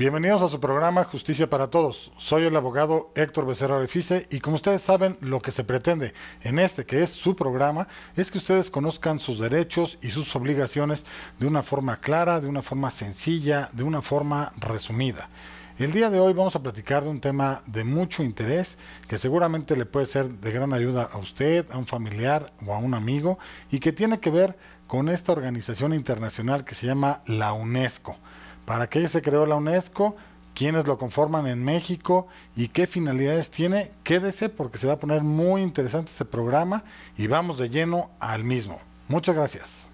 Bienvenidos a su programa Justicia para Todos. Soy el abogado Héctor Becerra Orifice y como ustedes saben, lo que se pretende en este que es su programa es que ustedes conozcan sus derechos y sus obligaciones de una forma clara, de una forma sencilla, de una forma resumida. El día de hoy vamos a platicar de un tema de mucho interés que seguramente le puede ser de gran ayuda a usted, a un familiar o a un amigo y que tiene que ver con esta organización internacional que se llama la UNESCO para qué se creó la UNESCO, quiénes lo conforman en México y qué finalidades tiene. Quédese porque se va a poner muy interesante este programa y vamos de lleno al mismo. Muchas gracias.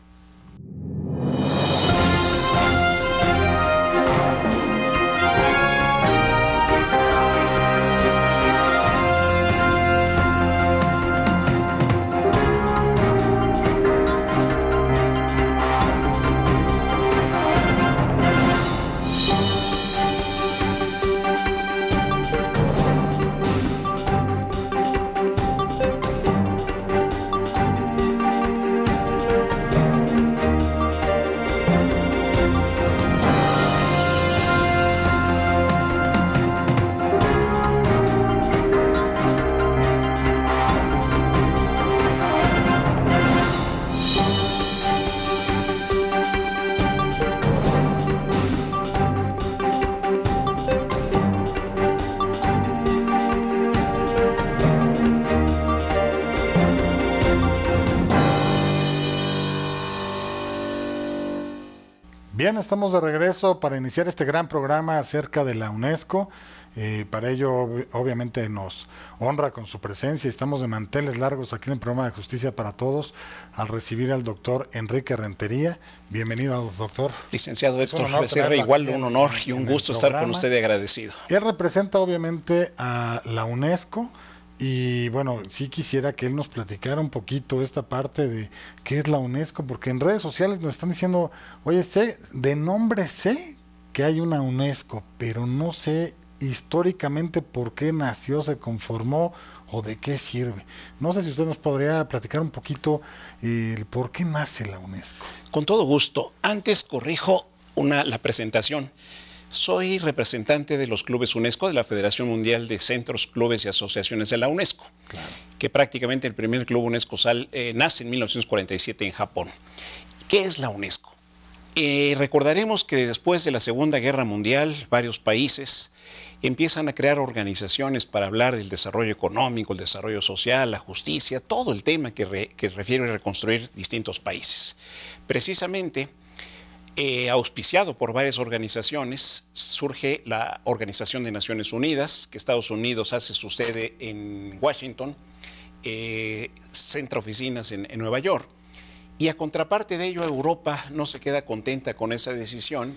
Bien, estamos de regreso para iniciar este gran programa acerca de la UNESCO. Eh, para ello, obviamente, nos honra con su presencia. Estamos de manteles largos aquí en el programa de Justicia para Todos al recibir al doctor Enrique Rentería. Bienvenido, doctor. Licenciado Héctor honor. igual un honor y un gusto estar con usted y agradecido. Él representa, obviamente, a la UNESCO. Y bueno, sí quisiera que él nos platicara un poquito esta parte de qué es la UNESCO, porque en redes sociales nos están diciendo, oye, sé, de nombre sé que hay una UNESCO, pero no sé históricamente por qué nació, se conformó o de qué sirve. No sé si usted nos podría platicar un poquito eh, el por qué nace la UNESCO. Con todo gusto. Antes corrijo una, la presentación. Soy representante de los clubes UNESCO, de la Federación Mundial de Centros, Clubes y Asociaciones de la UNESCO, que prácticamente el primer club UNESCO sal, eh, nace en 1947 en Japón. ¿Qué es la UNESCO? Eh, recordaremos que después de la Segunda Guerra Mundial, varios países empiezan a crear organizaciones para hablar del desarrollo económico, el desarrollo social, la justicia, todo el tema que, que refiere a reconstruir distintos países. Precisamente, eh, auspiciado por varias organizaciones, surge la Organización de Naciones Unidas, que Estados Unidos hace su sede en Washington, eh, centra oficinas en, Nueva York. Y a contraparte de ello, Europa no se queda contenta con esa decisión.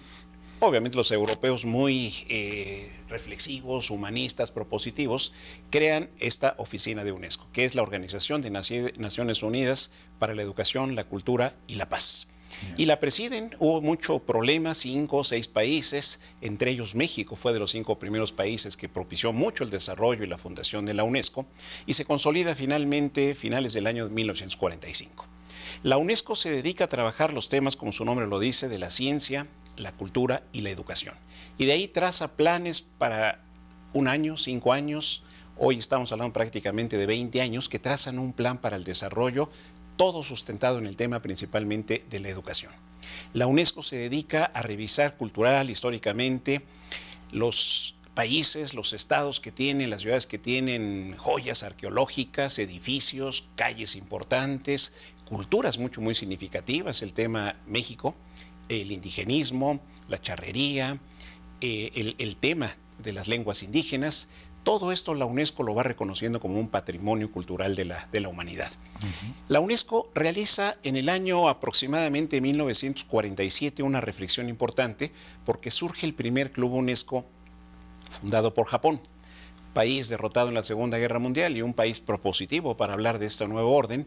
Obviamente los europeos muy eh, reflexivos, humanistas, propositivos, crean esta oficina de UNESCO, que es la Organización de Naciones Unidas para la Educación, la Cultura y la Paz. Y la presiden, hubo mucho problema, cinco o seis países, entre ellos México fue de los cinco primeros países que propició mucho el desarrollo y la fundación de la UNESCO, y se consolida finalmente finales del año 1945. La UNESCO se dedica a trabajar los temas, como su nombre lo dice, de la ciencia, la cultura y la educación. Y de ahí traza planes para un año, cinco años, Hoy estamos hablando prácticamente de 20 años que trazan un plan para el desarrollo todo sustentado en el tema principalmente de la educación. La UNESCO se dedica a revisar cultural, históricamente, los países, los estados que tienen, las ciudades que tienen joyas arqueológicas, edificios, calles importantes, culturas mucho, muy significativas, el tema México, el indigenismo, la charrería, eh, el, tema de las lenguas indígenas, todo esto la UNESCO lo va reconociendo como un patrimonio cultural de la humanidad. La UNESCO realiza en el año aproximadamente 1947 una reflexión importante porque surge el primer club UNESCO fundado por Japón, país derrotado en la Segunda Guerra Mundial y un país propositivo para hablar de este nuevo orden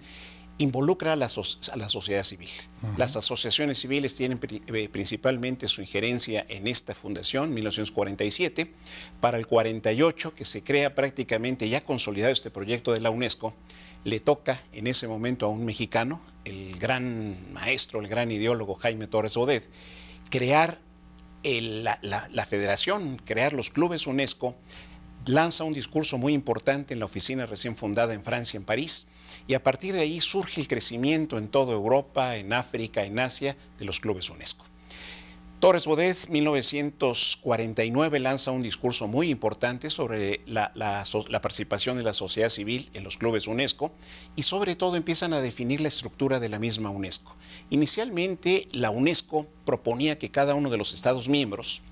involucra a la, sociedad civil. Las asociaciones civiles tienen eh, principalmente su injerencia en esta fundación, 1947, para el 48, que se crea prácticamente ya consolidado este proyecto de la UNESCO, le toca en ese momento a un mexicano, el gran maestro, el gran ideólogo Jaime Torres Odet, crear la, la, federación, crear los clubes UNESCO, lanza un discurso muy importante en la oficina recién fundada en Francia, en París, y a partir de ahí surge el crecimiento en toda Europa, en África, en Asia, de los clubes UNESCO. Torres Bodet, 1949, lanza un discurso muy importante sobre la, participación de la sociedad civil en los clubes UNESCO y sobre todo empiezan a definir la estructura de la misma UNESCO. Inicialmente, la UNESCO proponía que cada uno de los Estados miembros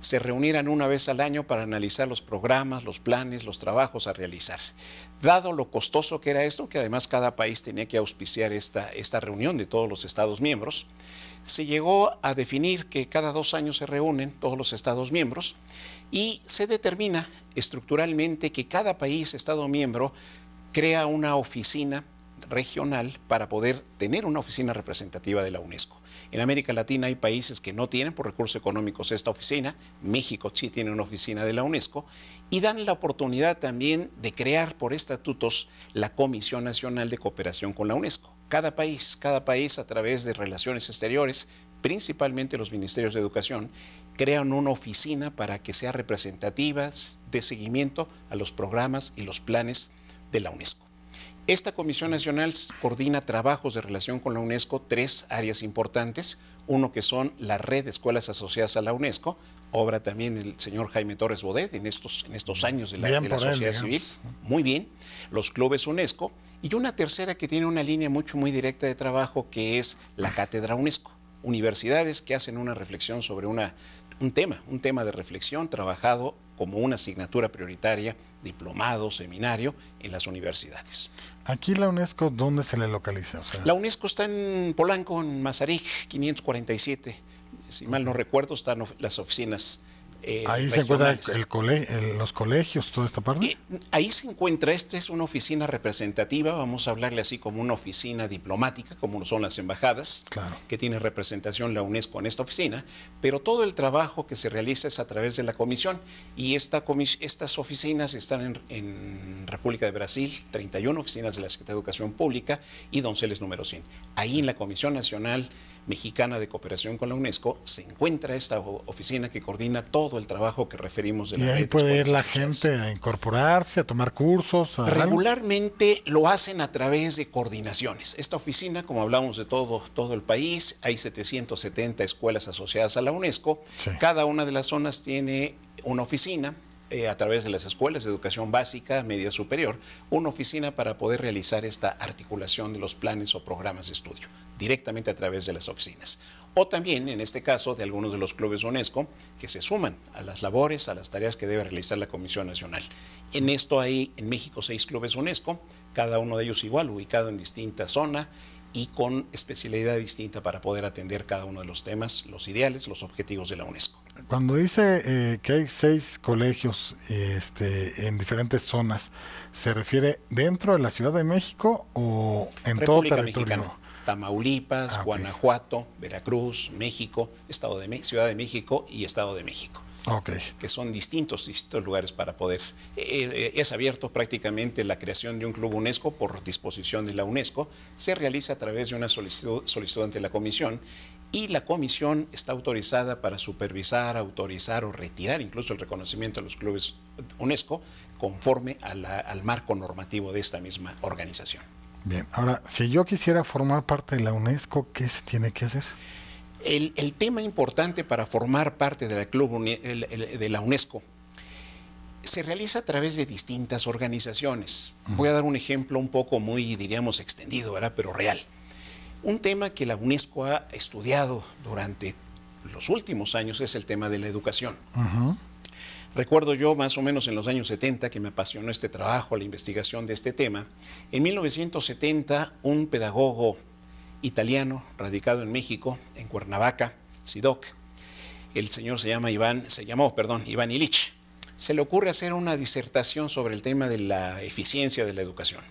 se reunieran una vez al año para analizar los programas, los planes, los trabajos a realizar. Dado lo costoso que era esto, que además cada país tenía que auspiciar esta, esta reunión de todos los Estados miembros, se llegó a definir que cada dos años se reúnen todos los Estados miembros y se determina estructuralmente que cada país, Estado miembro, crea una oficina regional para poder tener una oficina representativa de la UNESCO. En América Latina hay países que no tienen por recursos económicos esta oficina, México sí tiene una oficina de la UNESCO, y dan la oportunidad también de crear por estatutos la Comisión Nacional de Cooperación con la UNESCO cada país, cada país a través de relaciones exteriores, principalmente los ministerios de educación, crean una oficina para que sea representativa de seguimiento a los programas y los planes de la UNESCO. Esta Comisión Nacional coordina trabajos de relación con la UNESCO, tres áreas importantes, uno que son la red de escuelas asociadas a la UNESCO, obra también el señor Jaime Torres Bodet en estos, en estos años de la, sociedad civil. Muy bien, los clubes UNESCO. Y una tercera que tiene una línea mucho, muy directa de trabajo, que es la Cátedra UNESCO. Universidades que hacen una reflexión sobre una, un tema, un tema de reflexión trabajado como una asignatura prioritaria, diplomado, seminario en las universidades. Aquí la UNESCO, ¿dónde se le localiza? La UNESCO está en Polanco, en Mazarik, 547 si mal no recuerdo, están las oficinas. Eh, ahí se encuentran los colegios, toda esta parte. Eh, ahí se encuentra, esta es una oficina representativa, vamos a hablarle así como una oficina diplomática, como son las embajadas, claro. que tiene representación la UNESCO en esta oficina, pero todo el trabajo que se realiza es a través de la comisión y estas oficinas están en, en, República de Brasil, 31 oficinas de la Secretaría de Educación Pública y Donceles número 100. Ahí en la Comisión Nacional Mexicana de Cooperación con la UNESCO se encuentra esta oficina que coordina todo el trabajo que referimos de la y ahí puede ir la gente a incorporarse, a tomar cursos. Regularmente lo hacen a través de coordinaciones. Esta oficina, como hablamos de todo, el país, hay 770 escuelas asociadas a la UNESCO. Cada una de las zonas tiene una oficina, eh, a través de las escuelas de educación básica, media superior, una oficina para poder realizar esta articulación de los planes o programas de estudio directamente a través de las oficinas. O también, en este caso, de algunos de los clubes UNESCO que se suman a las labores, a las tareas que debe realizar la Comisión Nacional. En esto hay en México seis clubes UNESCO, cada uno de ellos igual, ubicado en distinta zona y con especialidad distinta para poder atender cada uno de los temas, los ideales, los objetivos de la UNESCO. Cuando dice eh, que hay seis colegios este, en diferentes zonas, ¿se refiere dentro de la Ciudad de México o en todo territorio? Tamaulipas, ah, Guanajuato, Veracruz, México, Estado de Ciudad de México y Estado de México. que son distintos, distintos lugares para poder. Eh, eh, es abierto prácticamente la creación de un club UNESCO por disposición de la UNESCO. Se realiza a través de una solicitud, ante la comisión y la comisión está autorizada para supervisar, autorizar o retirar incluso el reconocimiento de los clubes UNESCO conforme al marco normativo de esta misma organización. Bien, ahora, si yo quisiera formar parte de la UNESCO, ¿qué se tiene que hacer? El, tema importante para formar parte de la, club, de la UNESCO se realiza a través de distintas organizaciones. Voy a dar un ejemplo un poco muy, diríamos, extendido, ¿verdad? pero real. Un tema que la UNESCO ha estudiado durante los últimos años es el tema de la educación. Ajá. Recuerdo yo más o menos en los años 70 que me apasionó este trabajo, la investigación de este tema. En 1970, un pedagogo italiano radicado en México, en Cuernavaca, Sidoc, el señor se llama Iván, se llamó, perdón, Iván Ilich, se le ocurre hacer una disertación sobre el tema de la eficiencia de la educación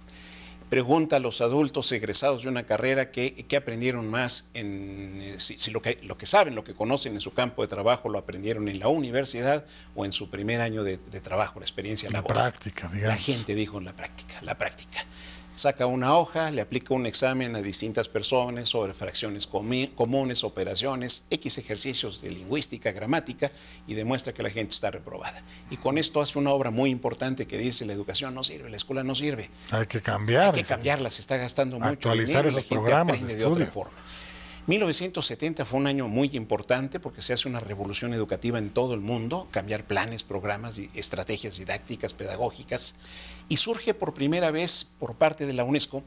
pregunta a los adultos egresados de una carrera qué, aprendieron más, en, eh, si, lo, que, lo que saben, lo que conocen en su campo de trabajo lo aprendieron en la universidad o en su primer año de, trabajo, la experiencia laboral. La práctica, digamos. La gente dijo en la práctica, la práctica saca una hoja, le aplica un examen a distintas personas sobre fracciones comunes, operaciones, X ejercicios de lingüística, gramática, y demuestra que la gente está reprobada. Y con esto hace una obra muy importante que dice la educación no sirve, la escuela no sirve. Hay que cambiar. Hay que cambiarla, se está gastando mucho dinero, Actualizar los programas otra forma. 1970 fue un año muy importante porque se hace una revolución educativa en todo el mundo, cambiar planes, programas, estrategias didácticas, pedagógicas y surge por primera vez por parte de la UNESCO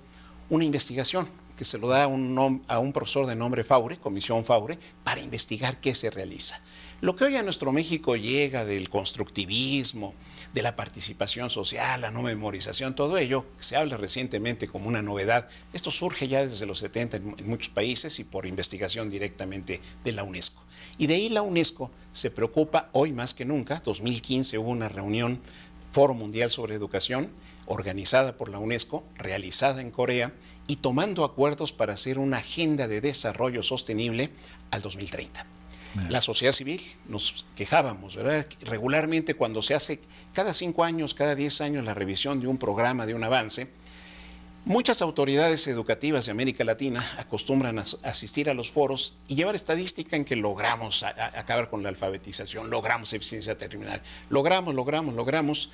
una investigación que se lo da a un, profesor de nombre Faure, Comisión Faure, para investigar qué se realiza. Lo que hoy a nuestro México llega del constructivismo, de la participación social, la no memorización, todo ello, se habla recientemente como una novedad, esto surge ya desde los 70 en, en muchos países y por investigación directamente de la UNESCO. Y de ahí la UNESCO se preocupa hoy más que nunca, 2015 hubo una reunión Foro Mundial sobre Educación, organizada por la UNESCO, realizada en Corea, y tomando acuerdos para hacer una agenda de desarrollo sostenible al 2030. La sociedad civil nos quejábamos, ¿verdad? Regularmente cuando se hace cada cinco años, cada diez años la revisión de un programa, de un avance, Muchas autoridades educativas de América Latina acostumbran a asistir a los foros y llevar estadística en que logramos acabar con la alfabetización, logramos eficiencia terminal, logramos, logramos, logramos.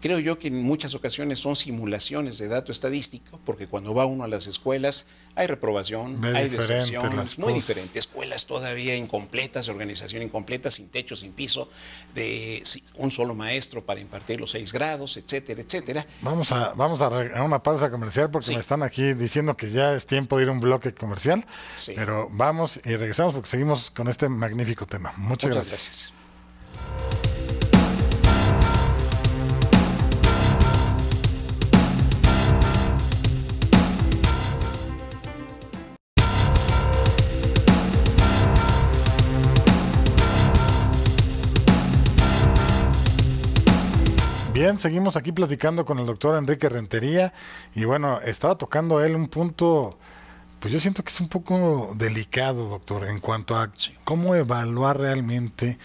Creo yo que en muchas ocasiones son simulaciones de dato estadístico, porque cuando va uno a las escuelas hay reprobación, hay decepción, muy diferente. Escuelas todavía incompletas, organización incompleta, sin techo, sin piso, de un solo maestro para impartir los seis grados, etcétera, etcétera. Vamos a, vamos a, una pausa comercial porque me están aquí diciendo que ya es tiempo de ir a un bloque comercial, pero vamos y regresamos porque seguimos con este magnífico tema. Muchas, gracias. Bien, seguimos aquí platicando con el doctor Enrique Rentería y bueno, estaba tocando él un punto, pues yo siento que es un poco delicado, doctor, en cuanto a cómo evaluar realmente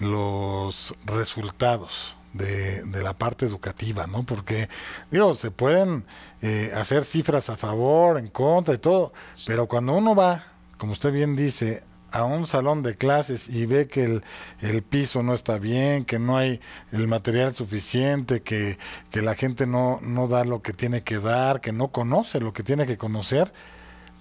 los resultados. De, la parte educativa, ¿no? Porque, digo, se pueden eh, hacer cifras a favor, en contra y todo, pero cuando uno va, como usted bien dice, a un salón de clases y ve que el, piso no está bien, que no hay el material suficiente, que, la gente no, da lo que tiene que dar, que no conoce lo que tiene que conocer,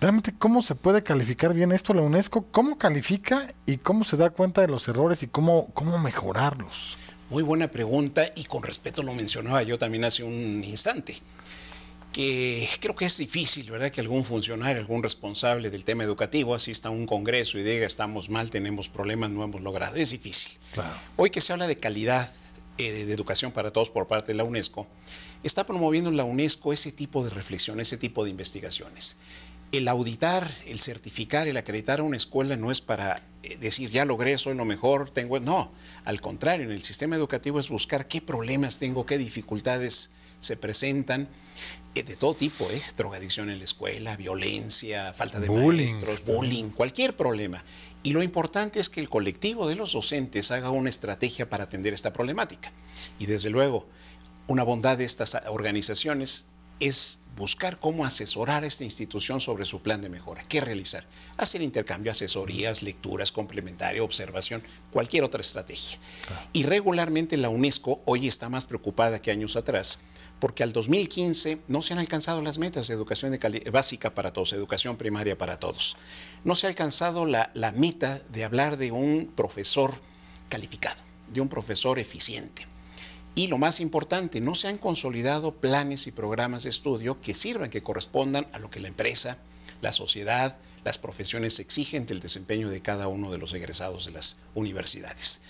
realmente cómo se puede calificar bien esto la UNESCO, cómo califica y cómo se da cuenta de los errores y cómo, cómo mejorarlos. Muy buena pregunta y con respeto lo mencionaba yo también hace un instante que creo que es difícil, ¿verdad?, que algún funcionario, algún responsable del tema educativo asista a un congreso y diga estamos mal, tenemos problemas, no hemos logrado. Es difícil. Claro. Hoy que se habla de calidad eh, de educación para todos por parte de la UNESCO, está promoviendo la UNESCO ese tipo de reflexión, ese tipo de investigaciones. El auditar, el certificar, el acreditar a una escuela no es para eh, decir ya logré, soy lo mejor, tengo. No, al contrario, en el sistema educativo es buscar qué problemas tengo, qué dificultades se presentan eh, de todo tipo, ¿eh? drogadicción en la escuela, violencia, falta de bullying. maestros, bullying, cualquier problema. Y lo importante es que el colectivo de los docentes haga una estrategia para atender esta problemática. Y desde luego, una bondad de estas organizaciones es buscar cómo asesorar a esta institución sobre su plan de mejora, qué realizar, hacer intercambio, asesorías, lecturas, complementarias, observación, cualquier otra estrategia. Y regularmente la UNESCO hoy está más preocupada que años atrás porque al 2015 no se han alcanzado las metas de educación básica para todos, educación primaria para todos. No se ha alcanzado la, meta de hablar de un profesor calificado, de un profesor eficiente. Y lo más importante, no se han consolidado planes y programas de estudio que sirvan, que correspondan a lo que la empresa, la sociedad, las profesiones exigen del desempeño de cada uno de los egresados de las universidades.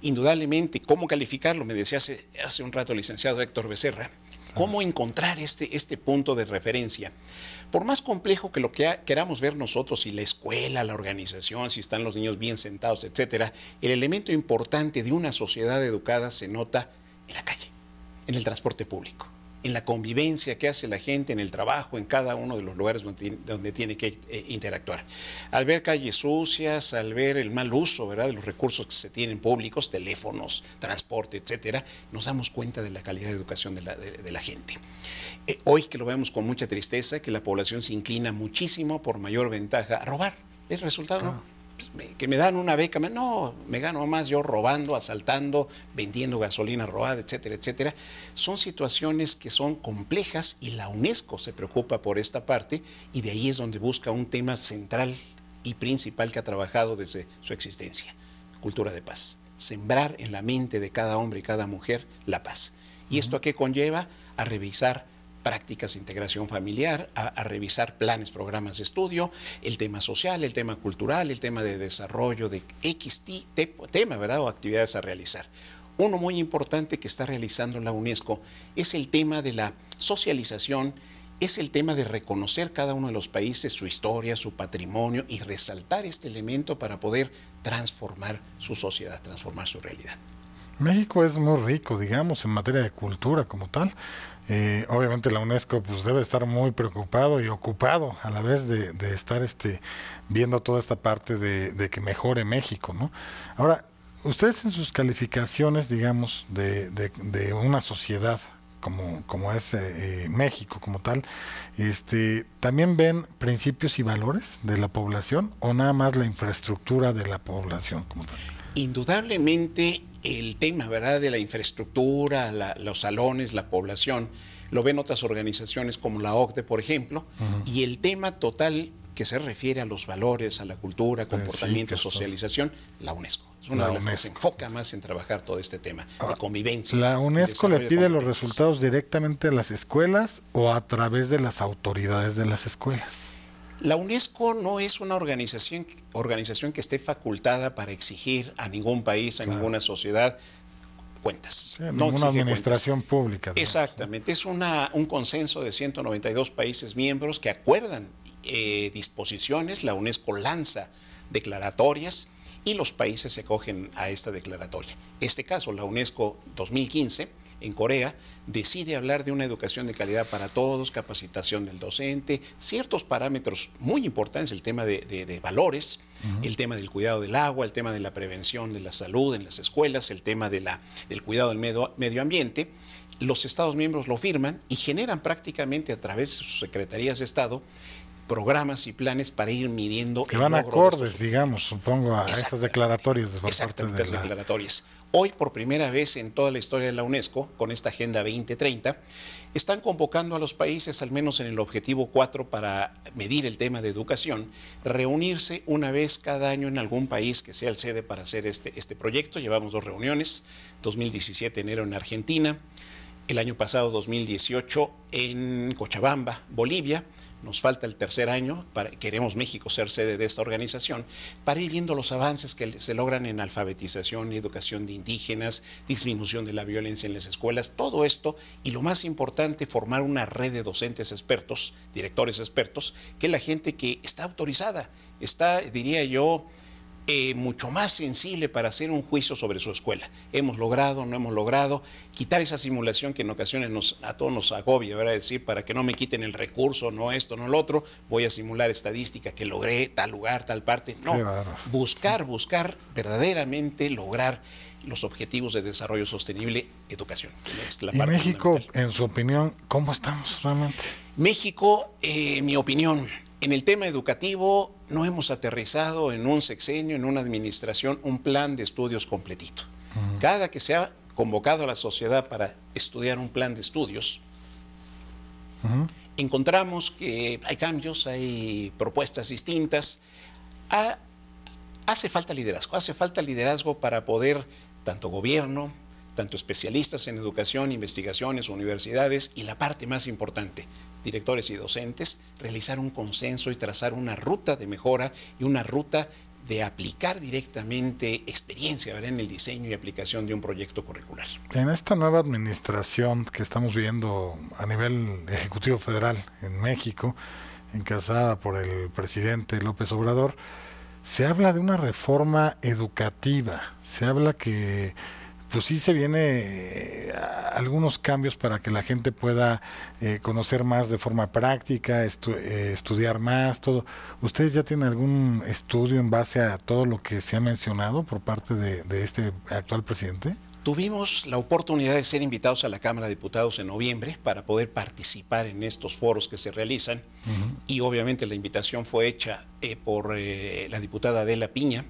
Indudablemente, ¿cómo calificarlo? Me decía hace un rato el licenciado Héctor Becerra, cómo encontrar este, este punto de referencia. Por más complejo que lo que queramos ver nosotros, si la escuela, la organización, si están los niños bien sentados, etcétera, el elemento importante de una sociedad educada se nota en la calle, en el transporte público en la convivencia que hace la gente en el trabajo, en cada uno de los lugares donde, tiene que eh, interactuar. Al ver calles sucias, al ver el mal uso ¿verdad? de los recursos que se tienen públicos, teléfonos, transporte, etcétera, nos damos cuenta de la calidad de educación de la, gente. Eh, hoy que lo vemos con mucha tristeza, que la población se inclina muchísimo por mayor ventaja a robar. Es resultado, ¿no? Ah. Pues, que me dan una beca, no, me gano más yo robando, asaltando, vendiendo gasolina robada, etcétera, etcétera. Son situaciones que son complejas y la UNESCO se preocupa por esta parte y de ahí es donde busca un tema central y principal que ha trabajado desde su existencia, cultura de paz, sembrar en la mente de cada hombre y cada mujer la paz. ¿Y esto a qué conlleva? A revisar prácticas de integración familiar, a, revisar planes, programas de estudio, el tema social, el tema cultural, el tema de desarrollo de X tema, ¿verdad? O actividades a realizar. Uno muy importante que está realizando la UNESCO es el tema de la socialización, es el tema de reconocer cada uno de los países, su historia, su patrimonio y resaltar este elemento para poder transformar su sociedad, transformar su realidad. México es muy rico, digamos, en materia de cultura como tal, obviamente la UNESCO pues debe estar muy preocupado y ocupado a la vez de, estar este, viendo toda esta parte de, que mejore México, ¿no? Ahora, ustedes en sus calificaciones, digamos, de, una sociedad como, como es eh, eh, México como tal, este, ¿también ven principios y valores de la población o nada más la infraestructura de la población como tal? Indudablemente el tema, ¿verdad?, de la infraestructura, los salones, la población, lo ven otras organizaciones como la OCDE, por ejemplo, y el tema total que se refiere a los valores, a la cultura, eh, comportamiento, socialización, la UNESCO. Es una de las que se enfoca más en trabajar todo este tema de ah, convivencia. ¿La UNESCO le pide los resultados directamente a las escuelas o a través de las autoridades de las escuelas? La UNESCO no es una organización, organización que esté facultada para exigir a ningún país, a ninguna sociedad, cuentas. no no una administración pública. Exactamente, es una, un consenso de 192 países miembros que acuerdan eh, disposiciones, la UNESCO lanza declaratorias y los países se cogen a esta declaratoria. Este caso, la UNESCO 2015 en Corea, decide hablar de una educación de calidad para todos, capacitación del docente, ciertos parámetros muy importantes, el tema de, valores, el tema del cuidado del agua, el tema de la prevención de la salud en las escuelas, el tema del cuidado del medio, ambiente. Los Estados miembros lo firman y generan prácticamente a través de sus secretarías de Estado programas y planes para ir midiendo. Que van acordes, digamos, supongo, a estas declaratorias de las declaratorias. Hoy, por primera vez en toda la historia de la UNESCO, con esta Agenda 2030, están convocando a los países, al menos en el objetivo 4 para medir el tema de educación, reunirse una vez cada año en algún país que sea el sede para hacer este, este proyecto. Llevamos dos reuniones, 2017 enero en Argentina, el año pasado 2018 en Cochabamba, Bolivia, nos falta el tercer año, para, queremos México ser sede de esta organización, para ir viendo los avances que se logran en alfabetización, educación de indígenas, disminución de la violencia en las escuelas, todo esto, y lo más importante, formar una red de docentes expertos, directores expertos, que la gente que está autorizada, está, diría yo, eh, mucho más sensible para hacer un juicio sobre su escuela. Hemos logrado, no hemos logrado, quitar esa simulación que en ocasiones nos, a todos nos agobia, ¿verdad? Decir, para que no me quiten el recurso, no esto, no lo otro, voy a simular estadística que logré tal lugar, tal parte. No, buscar, buscar verdaderamente lograr los objetivos de desarrollo sostenible, educación. ¿Y México, en su opinión, cómo estamos realmente? México, eh, mi opinión, en el tema educativo no hemos aterrizado en un sexenio, en una administración, un plan de estudios completito. Cada que se ha convocado a la sociedad para estudiar un plan de estudios, encontramos que hay cambios, hay propuestas distintas. hace falta liderazgo, hace falta liderazgo para poder tanto gobierno, tanto especialistas en educación, investigaciones, universidades y la parte más importante, directores y docentes, realizar un consenso y trazar una ruta de mejora y una ruta de aplicar directamente experiencia en el diseño y aplicación de un proyecto curricular. En esta nueva administración que estamos viendo a nivel ejecutivo federal en México, encasada por el presidente López Obrador, se habla de una reforma educativa, se habla que pues sí se viene eh, algunos cambios para que la gente pueda eh, conocer más de forma práctica, eh, estudiar más, todo. ¿Ustedes ya tienen algún estudio en base a todo lo que se ha mencionado por parte de, este actual presidente? Tuvimos la oportunidad de ser invitados a la Cámara de Diputados en noviembre para poder participar en estos foros que se realizan y obviamente la invitación fue hecha por la diputada Adela Piña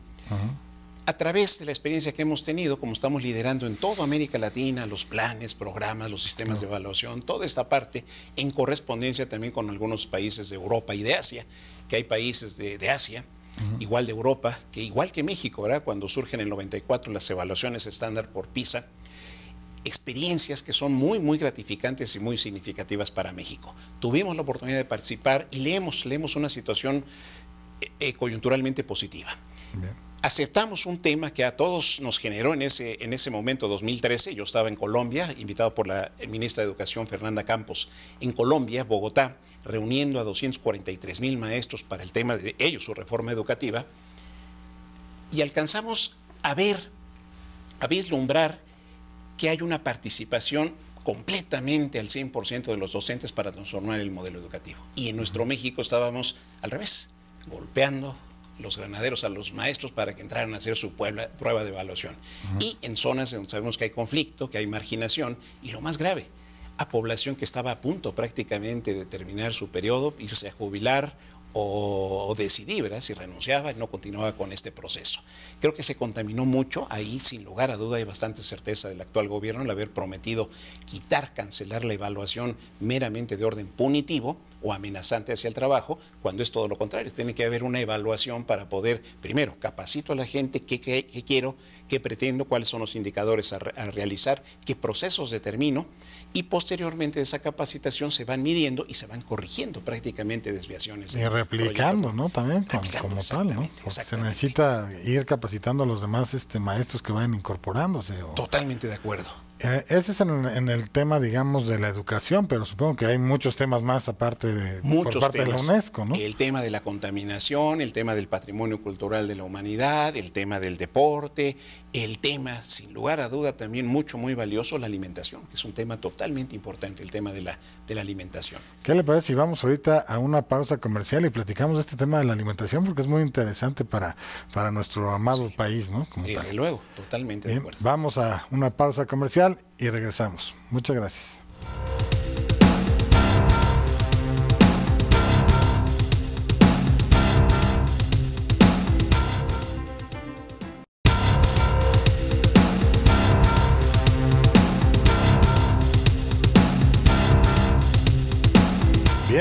a través de la experiencia que hemos tenido, como estamos liderando en toda América Latina, los planes, programas, los sistemas de evaluación, toda esta parte, en correspondencia también con algunos países de Europa y de Asia, que hay países de, Asia, igual de Europa, que igual que México, ¿verdad? cuando surgen en el 94 las evaluaciones estándar por PISA, experiencias que son muy, muy gratificantes y muy significativas para México. Tuvimos la oportunidad de participar y leemos, una situación eh, eh, coyunturalmente positiva aceptamos un tema que a todos nos generó en ese, en ese momento, 2013. Yo estaba en Colombia, invitado por la ministra de Educación, Fernanda Campos, en Colombia, Bogotá, reuniendo a 243 mil maestros para el tema de ellos, su reforma educativa. Y alcanzamos a ver, a vislumbrar que hay una participación completamente al 100% de los docentes para transformar el modelo educativo. Y en nuestro México estábamos al revés, golpeando, los granaderos a los maestros para que entraran a hacer su prueba de evaluación. Y en zonas donde sabemos que hay conflicto, que hay marginación, y lo más grave, a población que estaba a punto prácticamente de terminar su periodo, irse a jubilar o, decidir si renunciaba y no continuaba con este proceso. Creo que se contaminó mucho, ahí sin lugar a duda hay bastante certeza del actual gobierno el haber prometido quitar, cancelar la evaluación meramente de orden punitivo o amenazante hacia el trabajo, cuando es todo lo contrario. Tiene que haber una evaluación para poder, primero, capacito a la gente, qué, quiero, qué pretendo, cuáles son los indicadores a, realizar, qué procesos determino, y posteriormente esa capacitación se van midiendo y se van corrigiendo prácticamente desviaciones. Y replicando, ¿no? También, como tal, ¿no? se necesita ir capacitando a los demás este, maestros que vayan incorporándose. Totalmente de acuerdo. Eh, ese es en, el tema, digamos, de la educación, pero supongo que hay muchos temas más aparte de, por parte de la UNESCO, ¿no? El tema de la contaminación, el tema del patrimonio cultural de la humanidad, el tema del deporte, el tema, sin lugar a duda, también mucho, muy valioso, la alimentación, que es un tema totalmente importante, el tema de la, de la alimentación. ¿Qué le parece si vamos ahorita a una pausa comercial y platicamos este tema de la alimentación? Porque es muy interesante para, para nuestro amado país, ¿no? Como Desde luego, totalmente Vamos a una pausa comercial y regresamos. Muchas gracias.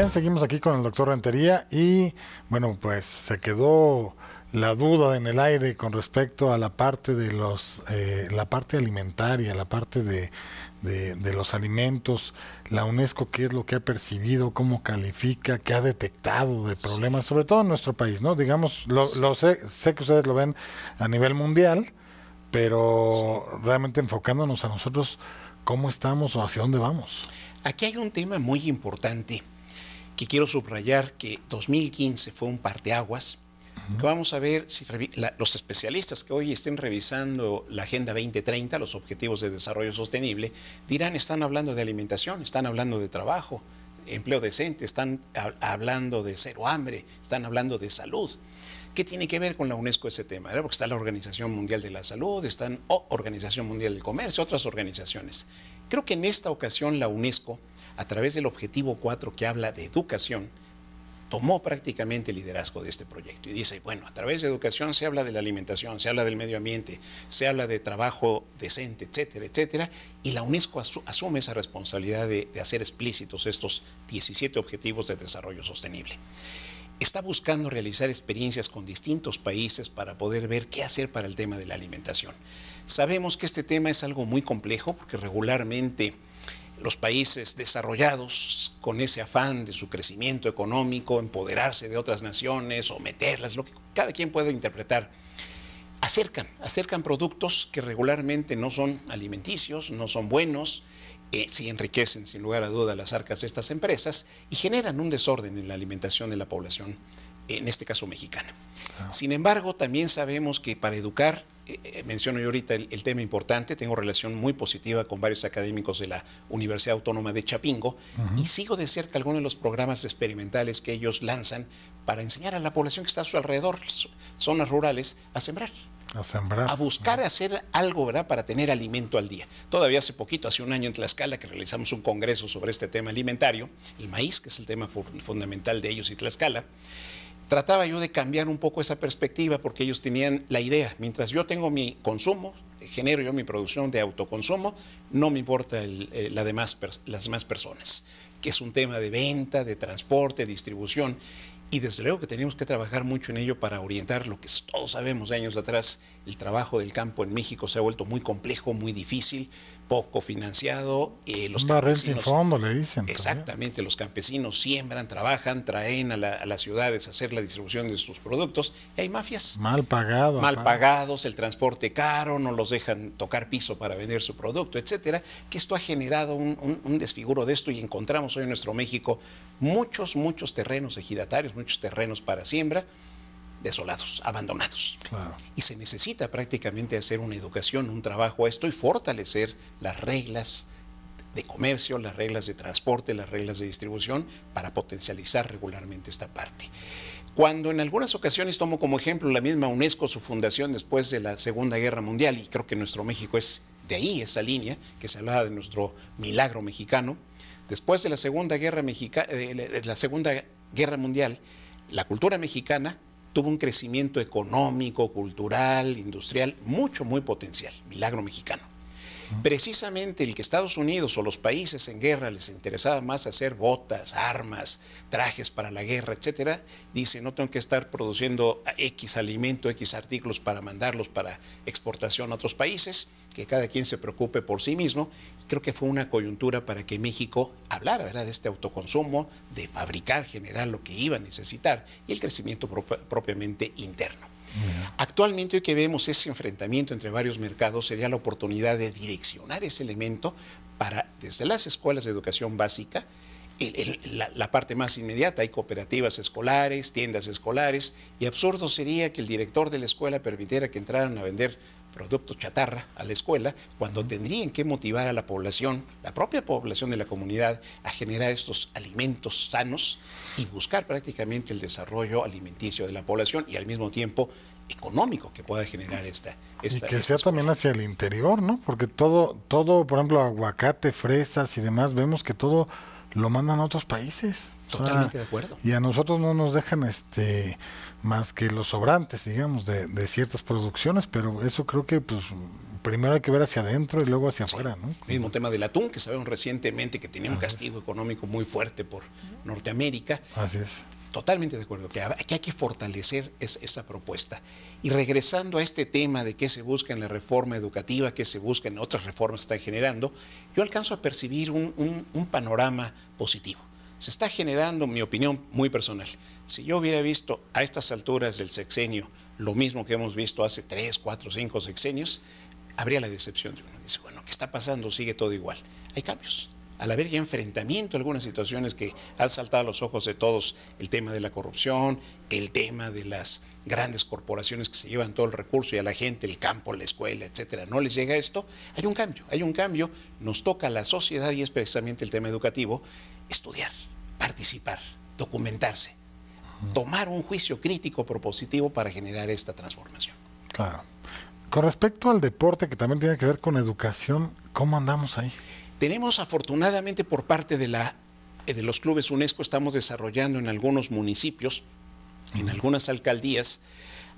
seguimos aquí con el doctor Rentería y bueno, pues se quedó la duda en el aire con respecto a la parte de los, eh, la parte alimentaria, la parte de, de, los alimentos, la UNESCO, qué es lo que ha percibido, cómo califica, qué ha detectado de problemas, sobre todo en nuestro país, ¿no? Digamos, lo, sé, sé, que ustedes lo ven a nivel mundial, pero realmente enfocándonos a nosotros, ¿cómo estamos o hacia dónde vamos? Aquí hay un tema muy importante que quiero subrayar que 2015 fue un parteaguas, de aguas. que vamos a ver si los especialistas que hoy estén revisando la Agenda 2030, los Objetivos de Desarrollo Sostenible, dirán, están hablando de alimentación, están hablando de trabajo, empleo decente, están hablando de cero hambre, están hablando de salud. ¿Qué tiene que ver con la UNESCO ese tema? Porque está la Organización Mundial de la Salud, están la Organización Mundial del Comercio, otras organizaciones. Creo que en esta ocasión la UNESCO a través del objetivo 4 que habla de educación, tomó prácticamente el liderazgo de este proyecto y dice, bueno, a través de educación se habla de la alimentación, se habla del medio ambiente, se habla de trabajo decente, etcétera, etcétera, y la UNESCO asume esa responsabilidad de, hacer explícitos estos 17 objetivos de desarrollo sostenible. Está buscando realizar experiencias con distintos países para poder ver qué hacer para el tema de la alimentación. Sabemos que este tema es algo muy complejo porque regularmente los países desarrollados con ese afán de su crecimiento económico, empoderarse de otras naciones, o someterlas, lo que cada quien puede interpretar, acercan, acercan productos que regularmente no son alimenticios, no son buenos, eh, si enriquecen sin lugar a duda las arcas de estas empresas y generan un desorden en la alimentación de la población, en este caso mexicana. Ah. Sin embargo, también sabemos que para educar eh, menciono yo ahorita el, tema importante, tengo relación muy positiva con varios académicos de la Universidad Autónoma de Chapingo y sigo de cerca algunos de los programas experimentales que ellos lanzan para enseñar a la población que está a su alrededor, zonas rurales, a sembrar. A buscar hacer algo, Para tener alimento al día. Todavía hace poquito, hace un año en Tlaxcala, que realizamos un congreso sobre este tema alimentario, el maíz, que es el tema fundamental de ellos y Tlaxcala trataba yo de cambiar un poco esa perspectiva porque ellos tenían la idea, mientras yo tengo mi consumo, genero yo mi producción de autoconsumo, no me importa eh, la demás, las demás personas, que es un tema de venta, de transporte, distribución. Y desde luego que tenemos que trabajar mucho en ello para orientar lo que todos sabemos de años atrás, el trabajo del campo en México se ha vuelto muy complejo, muy difícil, poco financiado. Eh, los campesinos, fondo, le dicen. Exactamente, los campesinos siembran, trabajan, traen a, las ciudades a hacer la distribución de sus productos hay mafias. Mal pagados. Mal pagados, el transporte caro, no los dejan tocar piso para vender su producto, etcétera, que esto ha generado un, un desfiguro de esto y encontramos hoy en nuestro México muchos, muchos terrenos ejidatarios, muchos terrenos para siembra desolados, abandonados. Y se necesita prácticamente hacer una educación, un trabajo a esto y fortalecer las reglas de comercio, las reglas de transporte, las reglas de distribución para potencializar regularmente esta parte. Cuando en algunas ocasiones tomo como ejemplo la misma UNESCO, su fundación después de la Segunda Guerra Mundial, y creo que nuestro México es de ahí, esa línea, que se hablaba de nuestro milagro mexicano, después de la Segunda Guerra, eh, de la Segunda Guerra Mundial, la cultura mexicana tuvo un crecimiento económico, cultural, industrial, mucho, muy potencial, milagro mexicano. Ah. Precisamente el que Estados Unidos o los países en guerra les interesaba más hacer botas, armas, trajes para la guerra, etcétera, dice no tengo que estar produciendo X alimento, X artículos para mandarlos para exportación a otros países, que cada quien se preocupe por sí mismo creo que fue una coyuntura para que México hablara de este autoconsumo, de fabricar, generar lo que iba a necesitar y el crecimiento propiamente interno. Actualmente hoy que vemos ese enfrentamiento entre varios mercados sería la oportunidad de direccionar ese elemento para desde las escuelas de educación básica, la, la, parte más inmediata, hay cooperativas escolares, tiendas escolares, y absurdo sería que el director de la escuela permitiera que entraran a vender producto chatarra a la escuela, cuando tendrían que motivar a la población, la propia población de la comunidad, a generar estos alimentos sanos y buscar prácticamente el desarrollo alimenticio de la población y al mismo tiempo económico que pueda generar esta, y que sea también hacia el interior, ¿no? Porque todo, todo, por ejemplo, aguacate, fresas y demás, vemos que todo lo mandan a otros países. Totalmente de acuerdo. Y a nosotros no nos dejan este más que los sobrantes, digamos, de, ciertas producciones, pero eso creo que pues primero hay que ver hacia adentro y luego hacia afuera, ¿no? Mismo tema del atún, que sabemos recientemente que tenía un castigo económico muy fuerte por Norteamérica. Así es. Totalmente de acuerdo, que, hay que fortalecer esa propuesta. Y regresando a este tema de qué se busca en la reforma educativa, qué se busca en otras reformas que están generando, yo alcanzo a percibir un panorama positivo se está generando, mi opinión muy personal, si yo hubiera visto a estas alturas del sexenio lo mismo que hemos visto hace tres, cuatro, cinco sexenios, habría la decepción de uno. Dice, bueno, ¿qué está pasando? Sigue todo igual. Hay cambios. Al haber ya enfrentamiento a algunas situaciones que han saltado a los ojos de todos, el tema de la corrupción, el tema de las grandes corporaciones que se llevan todo el recurso y a la gente, el campo, la escuela, etcétera, no les llega esto, hay un cambio, hay un cambio, nos toca a la sociedad y es precisamente el tema educativo, estudiar, participar, documentarse, tomar un juicio crítico propositivo para generar esta transformación. Claro. Con respecto al deporte, que también tiene que ver con educación, ¿cómo andamos ahí? Tenemos afortunadamente por parte de, la, eh, de los clubes UNESCO, estamos desarrollando en algunos municipios, en algunas alcaldías,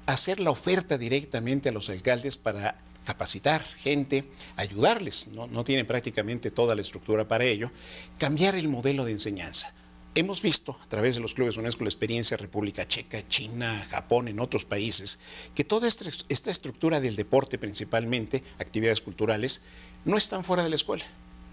hacer la oferta directamente a los alcaldes para capacitar gente, ayudarles, no, no, tienen prácticamente toda la estructura para ello, cambiar el modelo de enseñanza. Hemos visto a través de los clubes UNESCO la experiencia República Checa, China, Japón, en otros países, que toda esta estructura del deporte, principalmente actividades culturales, no están fuera de la escuela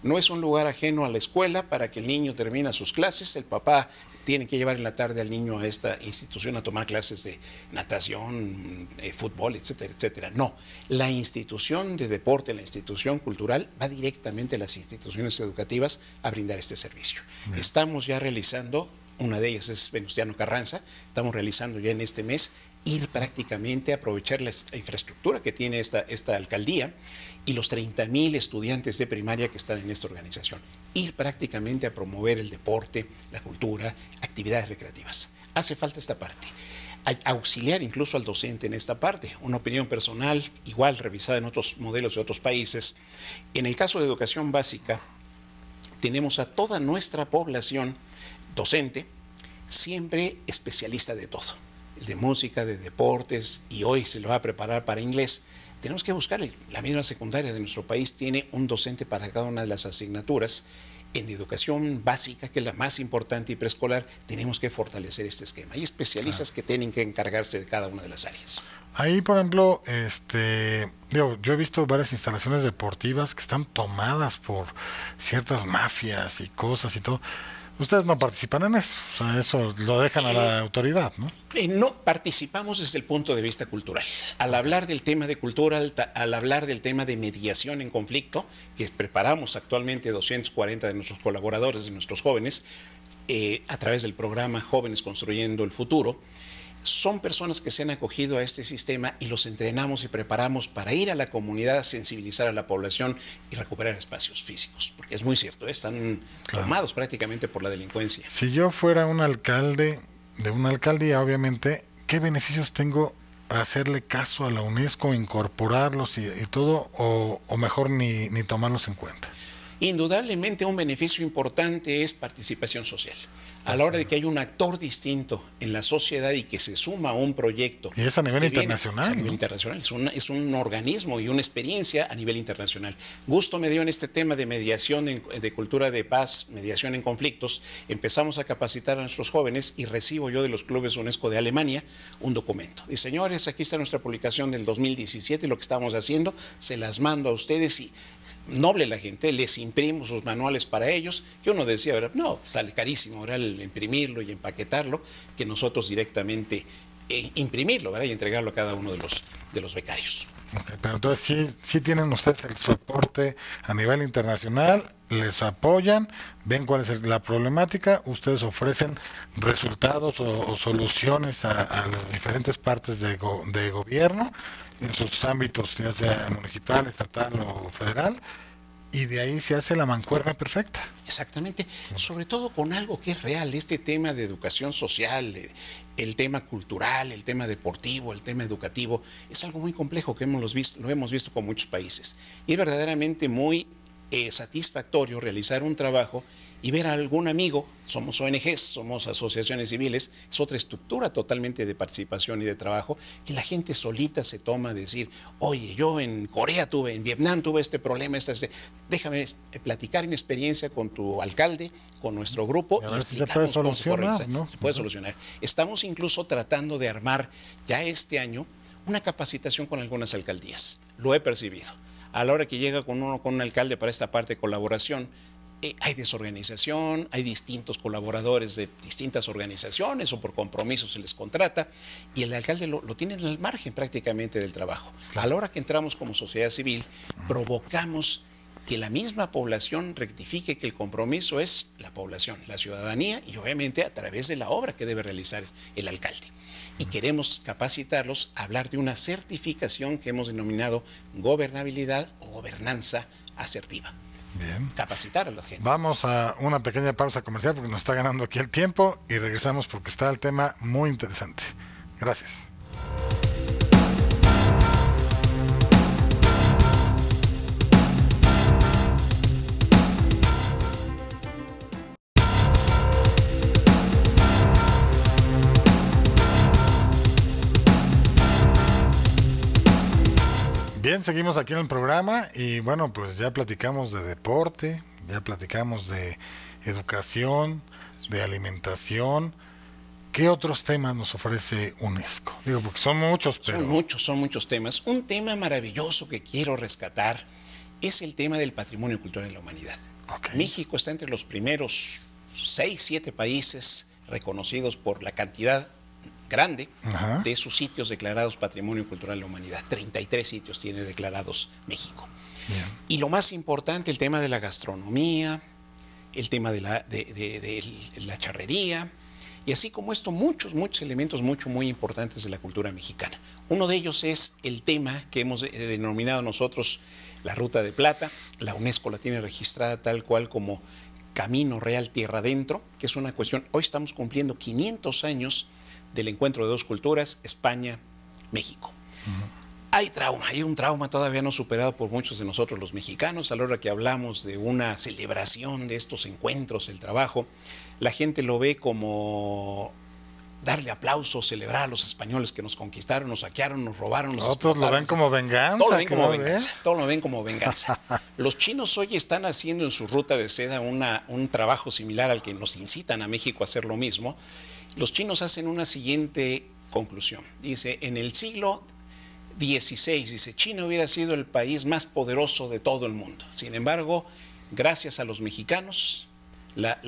no es un lugar ajeno a la escuela para que el niño termine sus clases, el papá tiene que llevar en la tarde al niño a esta institución a tomar clases de natación, eh, fútbol, etcétera, etcétera. No, la institución de deporte, la institución cultural va directamente a las instituciones educativas a brindar este servicio. Estamos ya realizando una de ellas es Venustiano Carranza. Estamos realizando ya en este mes ir prácticamente a aprovechar la infraestructura que tiene esta, esta alcaldía y los 30 mil estudiantes de primaria que están en esta organización. Ir prácticamente a promover el deporte, la cultura, actividades recreativas. Hace falta esta parte. auxiliar incluso al docente en esta parte. Una opinión personal, igual revisada en otros modelos de otros países. En el caso de educación básica, tenemos a toda nuestra población docente, siempre especialista de todo de música, de deportes, y hoy se lo va a preparar para inglés. Tenemos que buscar, la misma secundaria de nuestro país tiene un docente para cada una de las asignaturas. En educación básica, que es la más importante y preescolar, tenemos que fortalecer este esquema. Hay especialistas que tienen que encargarse de cada una de las áreas. Ahí, por ejemplo, este, yo he visto varias instalaciones deportivas que están tomadas por ciertas mafias y cosas y todo. Ustedes no participan en eso, eso lo dejan a la eh, autoridad, ¿no? Eh, no participamos desde el punto de vista cultural. Al hablar del tema de cultura, al, hablar del tema de mediación en conflicto, que preparamos actualmente 240 de nuestros colaboradores, de nuestros jóvenes, eh, a través del programa Jóvenes Construyendo el Futuro, son personas que se han acogido a este sistema y los entrenamos y preparamos para ir a la comunidad, sensibilizar a la población y recuperar espacios físicos. Porque es muy cierto, están armados tomados prácticamente por la delincuencia. Si yo fuera un alcalde de una alcaldía, obviamente, ¿qué beneficios tengo hacerle caso a la UNESCO, incorporarlos y, todo, o, mejor ni tomarlos en cuenta? Indudablemente un beneficio importante es participación social. A la hora de que hay un actor distinto en la sociedad y que se suma a un proyecto. Y es a nivel internacional. es internacional. Es un, es un, organismo y una experiencia a nivel internacional. Gusto me dio en este tema de mediación, de cultura de paz, mediación en conflictos. Empezamos a capacitar a nuestros jóvenes y recibo yo de los clubes UNESCO de Alemania un documento. Y señores, aquí está nuestra publicación del 2017, lo que estamos haciendo. Se las mando a ustedes y noble la gente, les imprimimos sus manuales para ellos, que uno decía, no, sale carísimo ahora imprimirlo y empaquetarlo, que nosotros directamente eh, imprimirlo y entregarlo a cada uno de los, de los becarios. pero entonces sí, sí tienen ustedes el soporte a nivel internacional, les apoyan, ven cuál es la problemática, ustedes ofrecen resultados o, soluciones a, a, las diferentes partes de, de gobierno en sus ámbitos, ya sea municipal, estatal o federal, y de ahí se hace la mancuerna perfecta. Exactamente, sobre todo con algo que es real, este tema de educación social, eh, el tema cultural, el tema deportivo, el tema educativo, es algo muy complejo que hemos visto, lo hemos visto con muchos países. Y es verdaderamente muy eh, satisfactorio realizar un trabajo y ver a algún amigo, somos ONGs, somos asociaciones civiles, es otra estructura totalmente de participación y de trabajo que la gente solita se toma a decir, oye, yo en Corea tuve, en Vietnam tuve este problema, este, este". déjame eh, platicar mi experiencia con tu alcalde, con nuestro grupo. Y se puede solucionar. se puede solucionar. Estamos incluso tratando de armar ya este año una capacitación con algunas alcaldías, lo he percibido. A la hora que llega con uno, con un alcalde para esta parte de colaboración, eh, hay desorganización, hay distintos colaboradores de distintas organizaciones o por compromiso se les contrata y el alcalde lo, tiene en el margen prácticamente del trabajo. A la hora que entramos como sociedad civil, provocamos que la misma población rectifique que el compromiso es la población, la ciudadanía y obviamente a través de la obra que debe realizar el alcalde. Y queremos capacitarlos a hablar de una certificación que hemos denominado gobernabilidad o gobernanza asertiva. Bien. Capacitar a la Vamos a una pequeña pausa comercial porque nos está ganando aquí el tiempo y regresamos porque está el tema muy interesante. Gracias. seguimos aquí en el programa y bueno, pues ya platicamos de deporte, ya platicamos de educación, de alimentación. ¿Qué otros temas nos ofrece UNESCO? Digo, son muchos, pero... Son muchos, son muchos temas. Un tema maravilloso que quiero rescatar es el tema del patrimonio cultural de la humanidad. México está entre los primeros seis, siete países reconocidos por la cantidad grande de sus sitios declarados Patrimonio Cultural de la Humanidad. 33 sitios tiene declarados México. Y lo más importante, el tema de la gastronomía, el tema de la, charrería, y así como esto, muchos, muchos elementos mucho, muy importantes de la cultura mexicana. Uno de ellos es el tema que hemos eh, denominado nosotros la Ruta de Plata. La UNESCO la tiene registrada tal cual como Camino Real Tierra Adentro, que es una cuestión, hoy estamos cumpliendo 500 años del encuentro de dos culturas, España-México. Hay trauma, hay un trauma todavía no superado por muchos de nosotros los mexicanos. A la hora que hablamos de una celebración de estos encuentros, el trabajo, la gente lo ve como darle aplauso, celebrar a los españoles que nos conquistaron, nos saquearon, nos robaron. Nos Otros lo ven como venganza. Todos lo ven como venganza. Todos lo ven como venganza. los chinos hoy están haciendo en su ruta de seda un trabajo similar al que nos incitan a México a hacer lo mismo los chinos hacen una siguiente conclusión. Dice, en el siglo XVI, dice, China hubiera sido el país más poderoso de todo el mundo. Sin embargo, gracias a los mexicanos, la,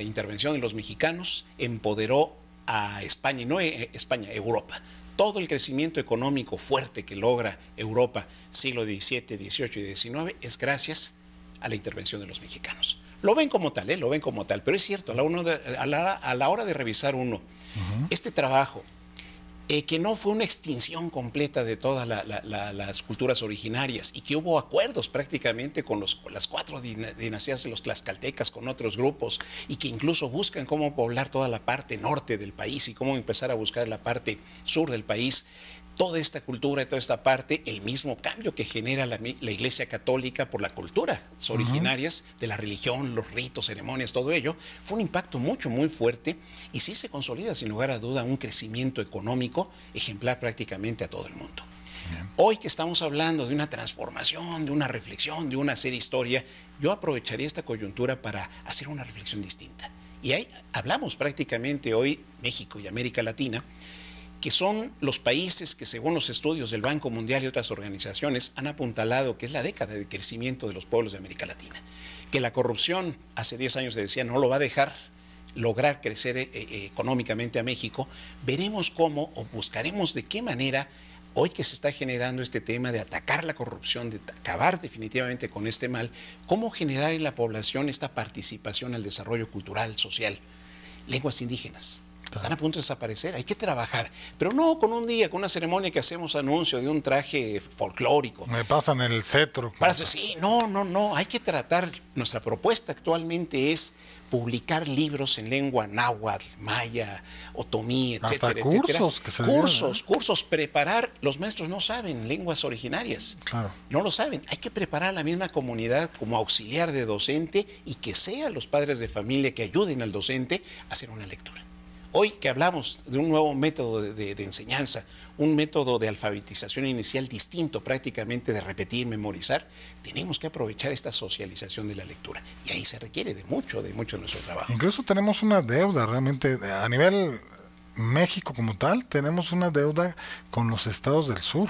intervención de los mexicanos empoderó a España, y no eh, España, Europa. Todo el crecimiento económico fuerte que logra Europa siglo XVII, XVIII y XIX es gracias a la intervención de los mexicanos. Lo ven como tal, ¿eh? lo ven como tal, pero es cierto, a la, a la, hora de revisar uno este trabajo, eh, que no fue una extinción completa de todas las culturas originarias y que hubo acuerdos prácticamente con, con las cuatro dinastías de los tlaxcaltecas, con otros grupos, y que incluso buscan cómo poblar toda la parte norte del país y cómo empezar a buscar la parte sur del país toda esta cultura, y toda esta parte, el mismo cambio que genera la, Iglesia Católica por la cultura originarias de la religión, los ritos, ceremonias, todo ello, fue un impacto mucho, muy fuerte y sí se consolida sin lugar a duda un crecimiento económico ejemplar prácticamente a todo el mundo. Hoy que estamos hablando de una transformación, de una reflexión, de una serie historia, yo aprovecharía esta coyuntura para hacer una reflexión distinta. Y ahí hablamos prácticamente hoy México y América Latina que son los países que según los estudios del Banco Mundial y otras organizaciones han apuntalado que es la década de crecimiento de los pueblos de América Latina, que la corrupción, hace 10 años se decía, no lo va a dejar lograr crecer eh, eh, económicamente a México, veremos cómo o buscaremos de qué manera hoy que se está generando este tema de atacar la corrupción, de acabar definitivamente con este mal, cómo generar en la población esta participación al desarrollo cultural, social, lenguas indígenas, están a punto de desaparecer, hay que trabajar. Pero no con un día, con una ceremonia que hacemos anuncio de un traje folclórico. Me pasan el cetro. Para sí, no, no, no, hay que tratar. Nuestra propuesta actualmente es publicar libros en lengua náhuatl, maya, otomí, etcétera, cursos cursos, cursos, preparar. Los maestros no saben lenguas originarias. Claro. No lo saben. Hay que preparar a la misma comunidad como auxiliar de docente y que sean los padres de familia que ayuden al docente a hacer una lectura. Hoy que hablamos de un nuevo método de, enseñanza, un método de alfabetización inicial distinto prácticamente de repetir, memorizar, tenemos que aprovechar esta socialización de la lectura. Y ahí se requiere de mucho, de mucho nuestro trabajo. Incluso tenemos una deuda realmente a nivel México como tal, tenemos una deuda con los estados del sur,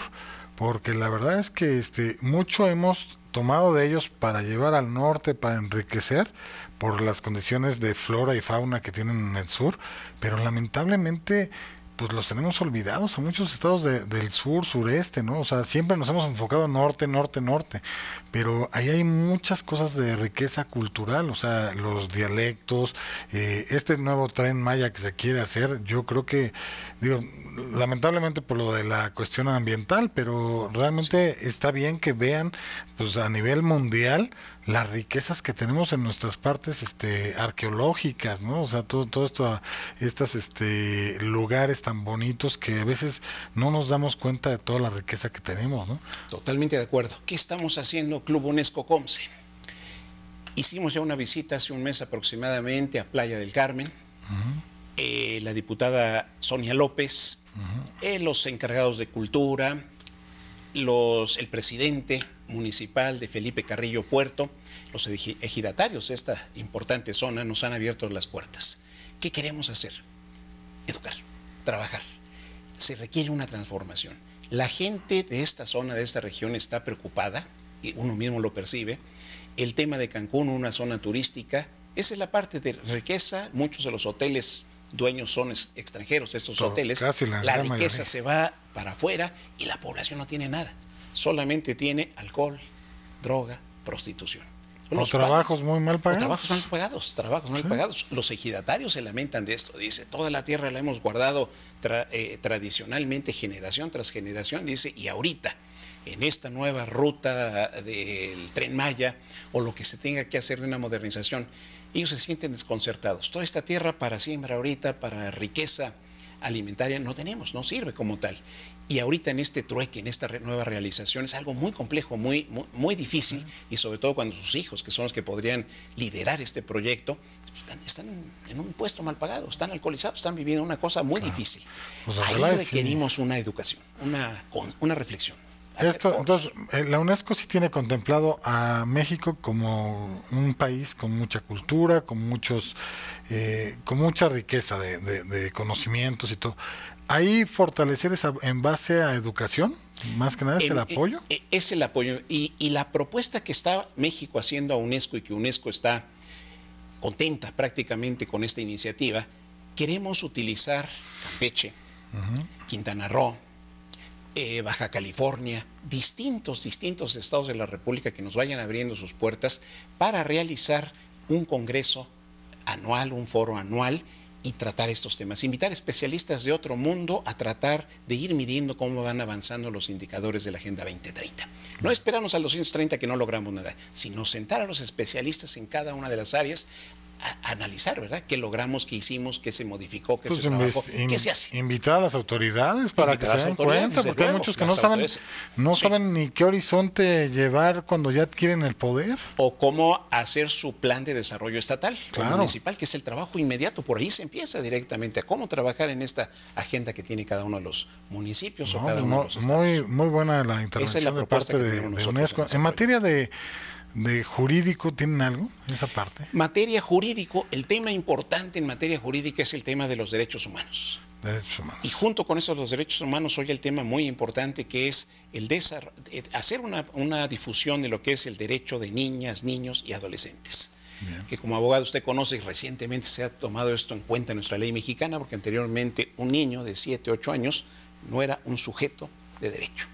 porque la verdad es que este, mucho hemos tomado de ellos para llevar al norte, para enriquecer por las condiciones de flora y fauna que tienen en el sur, pero lamentablemente pues los tenemos olvidados a muchos estados del sur, sureste, ¿no? O sea, siempre nos hemos enfocado norte, norte, norte, pero ahí hay muchas cosas de riqueza cultural, o sea, los dialectos, eh, este nuevo tren maya que se quiere hacer, yo creo que, digo, lamentablemente por lo de la cuestión ambiental, pero realmente está bien que vean, pues a nivel mundial, las riquezas que tenemos en nuestras partes este, arqueológicas, ¿no? O sea, todo, todo esto, estos este, lugares tan bonitos que a veces no nos damos cuenta de toda la riqueza que tenemos, ¿no? Totalmente de acuerdo. ¿Qué estamos haciendo Club UNESCO Comce? Hicimos ya una visita hace un mes aproximadamente a Playa del Carmen. Eh, la diputada Sonia López, eh, los encargados de cultura, el presidente municipal de Felipe Carrillo Puerto, los ejidatarios de esta importante zona nos han abierto las puertas. ¿Qué queremos hacer? Educar, trabajar. Se requiere una transformación. La gente de esta zona, de esta región, está preocupada, y uno mismo lo percibe. El tema de Cancún, una zona turística, esa es la parte de riqueza. Muchos de los hoteles dueños son extranjeros, estos hoteles. la, riqueza se va para afuera y la población no tiene nada. Solamente tiene alcohol, droga, prostitución. Los trabajos muy mal pagados. trabajos mal pagados, trabajos mal pagados. Los ejidatarios se lamentan de esto. Dice, toda la tierra la hemos guardado eh, tradicionalmente generación tras generación. Dice, y ahorita, en esta nueva ruta del tren Maya o lo que se tenga que hacer de una modernización, ellos se sienten desconcertados. Toda esta tierra para siembra ahorita, para riqueza, alimentaria no tenemos, no sirve como tal. Y ahorita en este trueque, en esta nueva realización, es algo muy complejo, muy, muy, difícil, y sobre todo cuando sus hijos, que son los que podrían liderar este proyecto, pues, están, en un puesto mal pagado, están alcoholizados, están viviendo una cosa muy difícil. Pues, Ahí requerimos una educación, una, una reflexión entonces, eh, la UNESCO sí tiene contemplado a México como un país con mucha cultura, con muchos, eh, con mucha riqueza de, conocimientos y todo. Ahí fortalecer esa, en base a educación, más que nada es el, eh, apoyo. Es el apoyo. Y, la propuesta que está México haciendo a UNESCO y que UNESCO está contenta prácticamente con esta iniciativa, queremos utilizar Campeche, Quintana Roo, eh, Baja California, distintos, distintos estados de la República que nos vayan abriendo sus puertas para realizar un congreso anual, un foro anual y tratar estos temas. Invitar especialistas de otro mundo a tratar de ir midiendo cómo van avanzando los indicadores de la Agenda 2030. No esperarnos al 230 que no logramos nada, sino sentar a los especialistas en cada una de las áreas analizar, ¿verdad? ¿Qué logramos, qué hicimos, qué se modificó, qué pues se trabajó, qué se hace? Invitar a las autoridades para que se den cuenta, porque hay muchos que no saben, no saben ni qué horizonte llevar cuando ya adquieren el poder. O cómo hacer su plan de desarrollo estatal municipal, que es el trabajo inmediato. Por ahí se empieza directamente a cómo trabajar en esta agenda que tiene cada uno de los municipios o cada uno de los estados. Muy, muy buena la intervención de parte de, UNESCO. En materia de de jurídico tienen algo, esa parte? Materia jurídico, el tema importante en materia jurídica es el tema de los derechos humanos. Y junto con esos los derechos humanos, hoy el tema muy importante que es el eh, hacer una, difusión de lo que es el derecho de niñas, niños y adolescentes. Que como abogado usted conoce y recientemente se ha tomado esto en cuenta en nuestra ley mexicana, porque anteriormente un niño de 7, 8 años no era un sujeto de derecho.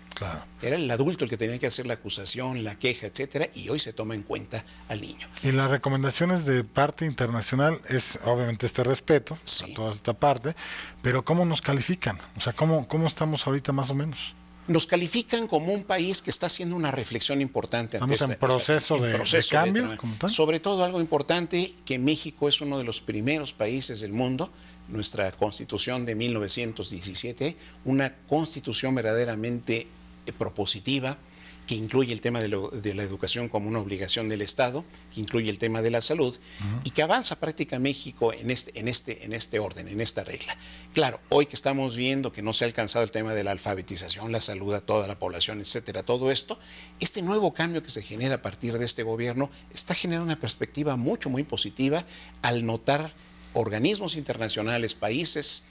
Era el adulto el que tenía que hacer la acusación, la queja, etcétera, y hoy se toma en cuenta al niño. Y las recomendaciones de parte internacional es obviamente este respeto a toda esta parte, pero ¿cómo nos califican? O sea, ¿cómo, ¿cómo estamos ahorita más o menos? Nos califican como un país que está haciendo una reflexión importante. Estamos ante en, proceso de, en, proceso de, cambio. sobre todo algo importante, que México es uno de los primeros países del mundo nuestra constitución de 1917, una constitución verdaderamente eh, propositiva que incluye el tema de, la educación como una obligación del Estado, que incluye el tema de la salud y que avanza práctica México este, en este, en este orden, en esta regla. Claro, hoy que estamos viendo que no se ha alcanzado el tema de la alfabetización, la salud a toda la población, etcétera, todo esto, este nuevo cambio que se genera a partir de este gobierno está generando una perspectiva mucho, muy positiva al notar organismos internacionales, países,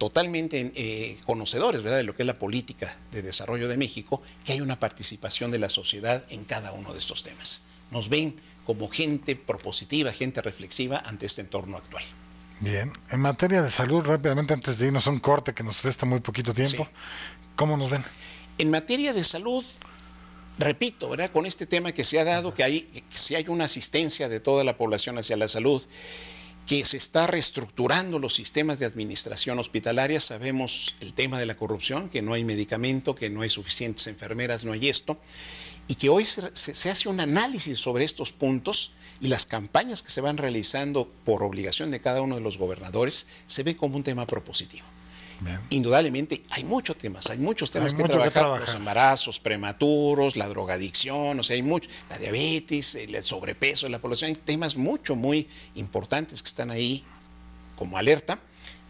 totalmente eh, conocedores ¿verdad? de lo que es la política de desarrollo de México, que hay una participación de la sociedad en cada uno de estos temas. Nos ven como gente propositiva, gente reflexiva ante este entorno actual. Bien, en materia de salud, rápidamente antes de irnos a un corte que nos resta muy poquito tiempo, ¿cómo nos ven? En materia de salud, repito, ¿verdad? con este tema que se ha dado, que hay, si hay una asistencia de toda la población hacia la salud, que se está reestructurando los sistemas de administración hospitalaria. Sabemos el tema de la corrupción, que no hay medicamento, que no hay suficientes enfermeras, no hay esto, y que hoy se, se hace un análisis sobre estos puntos y las campañas que se van realizando por obligación de cada uno de los gobernadores se ve como un tema propositivo. Indudablemente hay muchos temas, hay muchos temas que, trabajar, los embarazos prematuros, la drogadicción, o sea, hay mucho, la diabetes, el sobrepeso de la población, hay temas mucho, muy importantes que están ahí como alerta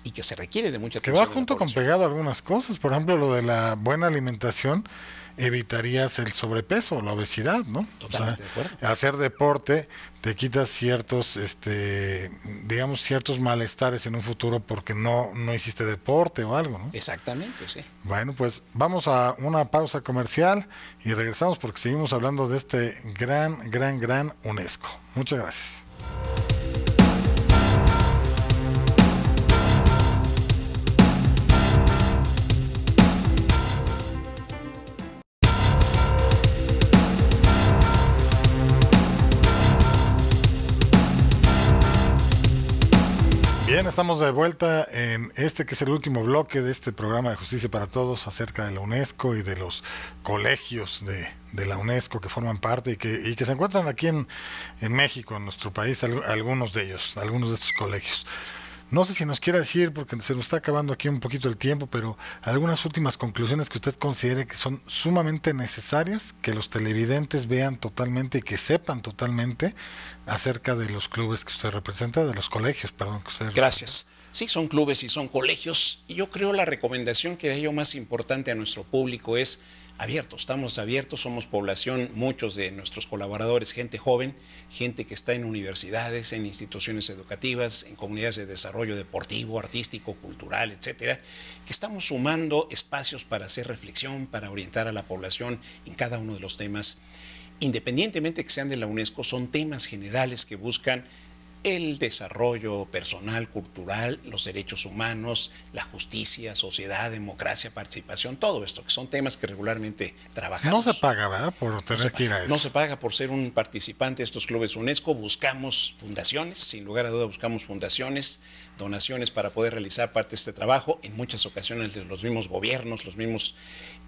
y que se requiere de mucha atención. Que va junto con pegado algunas cosas, por ejemplo, lo de la buena alimentación evitarías el sobrepeso, la obesidad, ¿no? Totalmente o sea, hacer deporte te quitas ciertos, este, digamos, ciertos malestares en un futuro porque no, no hiciste deporte o algo, ¿no? Exactamente, sí. Bueno, pues vamos a una pausa comercial y regresamos porque seguimos hablando de este gran, gran, gran UNESCO. Muchas gracias. estamos de vuelta en este que es el último bloque de este programa de Justicia para Todos acerca de la UNESCO y de los colegios de, la UNESCO que forman parte y que, y que se encuentran aquí en, México, en nuestro país, algunos de ellos, algunos de estos colegios. No sé si nos quiere decir, porque se nos está acabando aquí un poquito el tiempo, pero algunas últimas conclusiones que usted considere que son sumamente necesarias, que los televidentes vean totalmente y que sepan totalmente acerca de los clubes que usted representa, de los colegios, perdón, que usted Gracias. Sí, son clubes y son colegios. Y yo creo la recomendación que de yo más importante a nuestro público es abiertos, estamos abiertos, somos población, muchos de nuestros colaboradores, gente joven, gente que está en universidades, en instituciones educativas, en comunidades de desarrollo deportivo, artístico, cultural, etcétera, que estamos sumando espacios para hacer reflexión, para orientar a la población en cada uno de los temas. Independientemente que sean de la UNESCO, son temas generales que buscan el desarrollo personal, cultural, los derechos humanos, la justicia, sociedad, democracia, participación, todo esto, que son temas que regularmente trabajamos. No se paga, ¿verdad? Por tener que ir a eso. No se paga por ser un participante de estos clubes UNESCO. Buscamos fundaciones, sin lugar a duda buscamos fundaciones, donaciones para poder realizar parte de este trabajo. En muchas ocasiones los mismos gobiernos, los mismos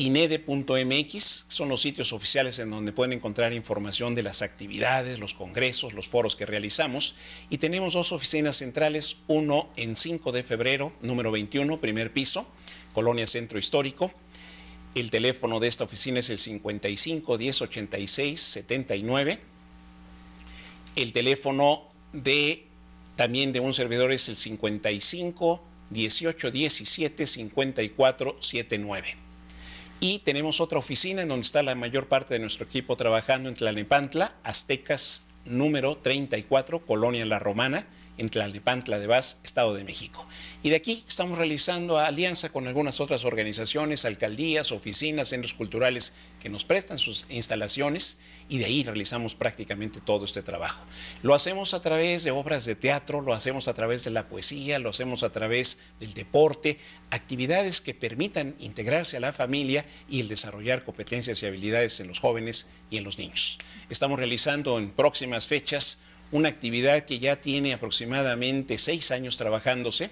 inede.mx son los sitios oficiales en donde pueden encontrar información de las actividades, los congresos, los foros que realizamos. Y tenemos dos oficinas centrales, uno en 5 de febrero, número 21, primer piso, Colonia Centro Histórico. El teléfono de esta oficina es el 55 1086 79. El teléfono de también de un servidor es el 55 18 17 54 79. Y tenemos otra oficina en donde está la mayor parte de nuestro equipo trabajando en Tlalnepantla, Aztecas número 34, Colonia La Romana en Tlalnepantla de Vaz, Estado de México. Y de aquí estamos realizando alianza con algunas otras organizaciones, alcaldías, oficinas, centros culturales que nos prestan sus instalaciones y de ahí realizamos prácticamente todo este trabajo. Lo hacemos a través de obras de teatro, lo hacemos a través de la poesía, lo hacemos a través del deporte, actividades que permitan integrarse a la familia y el desarrollar competencias y habilidades en los jóvenes y en los niños. Estamos realizando en próximas fechas una actividad que ya tiene aproximadamente seis años trabajándose.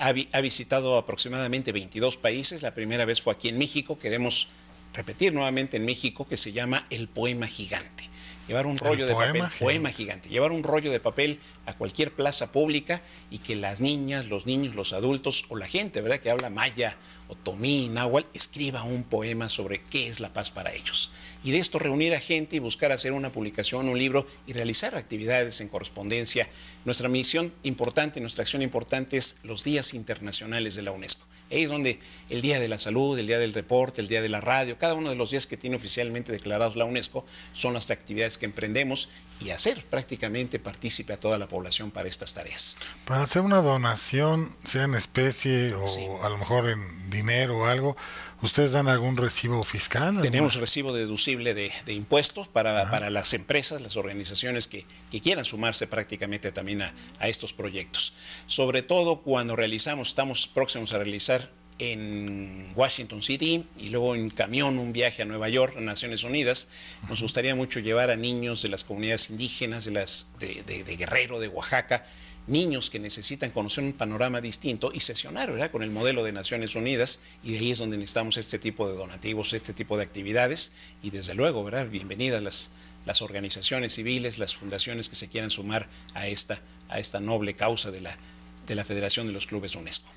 Ha, visitado aproximadamente 22 países. La primera vez fue aquí en México. Queremos repetir nuevamente en México que se llama El Poema Gigante. Llevar un rollo de papel, poema gigante, llevar un rollo de papel a cualquier plaza pública y que las niñas, los niños, los adultos o la gente, ¿verdad? Que habla maya, otomí, náhuatl, escriba un poema sobre qué es la paz para ellos y de esto reunir a gente y buscar hacer una publicación, un libro y realizar actividades en correspondencia. Nuestra misión importante, nuestra acción importante es los días internacionales de la UNESCO. Ahí es donde el Día de la Salud, el Día del Reporte, el Día de la Radio, cada uno de los días que tiene oficialmente declarados la UNESCO son las actividades que emprendemos y hacer prácticamente partícipe a toda la población para estas tareas. Para hacer una donación, sea en especie o a lo mejor en dinero o algo, ¿Ustedes dan algún recibo fiscal? Tenemos recibo deducible de, impuestos para, las empresas, las organizaciones que, quieran sumarse prácticamente también a, estos proyectos. Sobre todo cuando realizamos, estamos próximos a realizar en Washington City y luego en camión un viaje a Nueva York, a Naciones Unidas. Nos gustaría mucho llevar a niños de las comunidades indígenas, de, las, de Guerrero, de Oaxaca, niños que necesitan conocer un panorama distinto y sesionar ¿verdad? con el modelo de Naciones Unidas y de ahí es donde necesitamos este tipo de donativos, este tipo de actividades y desde luego, ¿verdad? bienvenidas las, las organizaciones civiles, las fundaciones que se quieran sumar a esta, a esta noble causa de la, de la Federación de los Clubes UNESCO.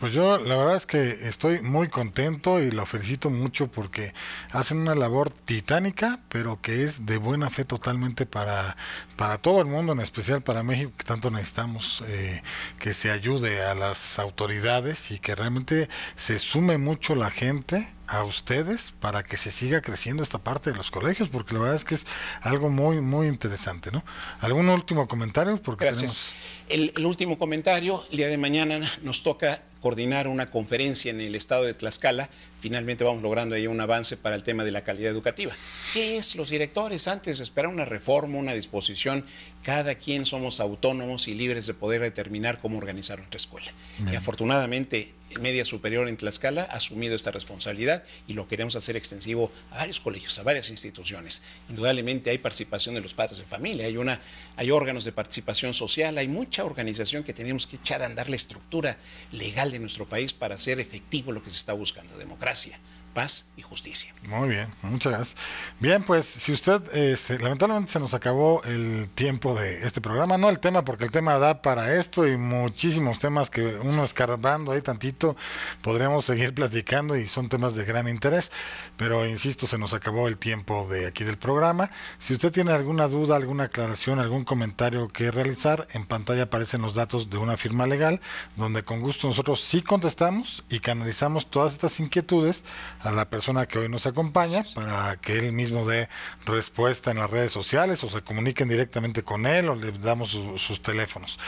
Pues yo la verdad es que estoy muy contento y lo felicito mucho porque hacen una labor titánica, pero que es de buena fe totalmente para, para todo el mundo, en especial para México, que tanto necesitamos eh, que se ayude a las autoridades y que realmente se sume mucho la gente a ustedes para que se siga creciendo esta parte de los colegios, porque la verdad es que es algo muy, muy interesante, ¿no? ¿Algún último comentario? Porque Gracias. el último comentario, el día de mañana nos toca coordinar una conferencia en el estado de Tlaxcala, finalmente vamos logrando ahí un avance para el tema de la calidad educativa. ¿Qué es? Los directores antes de esperar una reforma, una disposición, cada quien somos autónomos y libres de poder determinar cómo organizar nuestra escuela. Y afortunadamente media superior en Tlaxcala ha asumido esta responsabilidad y lo queremos hacer extensivo a varios colegios, a varias instituciones. Indudablemente hay participación de los padres de familia, hay, una, hay órganos de participación social, hay mucha organización que tenemos que echar a andar la estructura legal de nuestro país para hacer efectivo lo que se está buscando, democracia paz y justicia. Muy bien, muchas gracias. Bien, pues si usted, este, lamentablemente se nos acabó el tiempo de este programa, no el tema, porque el tema da para esto y muchísimos temas que uno escarbando ahí tantito podríamos seguir platicando y son temas de gran interés, pero insisto, se nos acabó el tiempo de aquí del programa. Si usted tiene alguna duda, alguna aclaración, algún comentario que realizar, en pantalla aparecen los datos de una firma legal, donde con gusto nosotros sí contestamos y canalizamos todas estas inquietudes a la persona que hoy nos acompaña para que él mismo dé respuesta en las redes sociales o se comuniquen directamente con él o le damos sus teléfonos.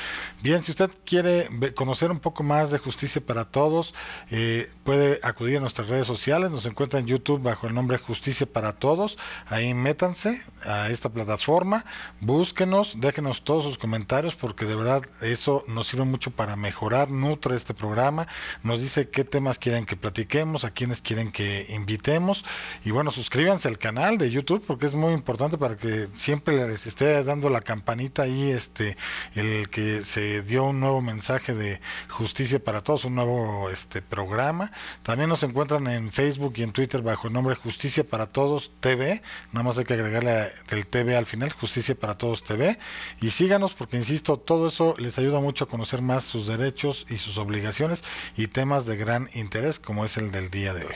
Bien, si usted quiere conocer un poco más de Justicia para Todos, eh, puede acudir a nuestras redes sociales, nos encuentra en YouTube bajo el nombre Justicia para Todos, ahí métanse a esta plataforma, búsquenos, déjenos todos sus comentarios porque de verdad eso nos sirve mucho para mejorar, nutre este programa, nos dice qué temas quieren que platiquemos, a quienes quieren que invitemos. Y bueno, suscríbanse al canal de YouTube porque es muy importante para que siempre les esté dando la campanita ahí, este, el que se dio un nuevo mensaje de justicia para todos, un nuevo este programa. También nos encuentran en Facebook y en Twitter bajo el nombre Justicia para Todos TV. Nada más hay que agregarle el TV al final, Justicia para Todos TV. Y síganos porque, insisto, todo eso les ayuda mucho a conocer más sus derechos y sus obligaciones y temas de gran interés como es el del día de hoy.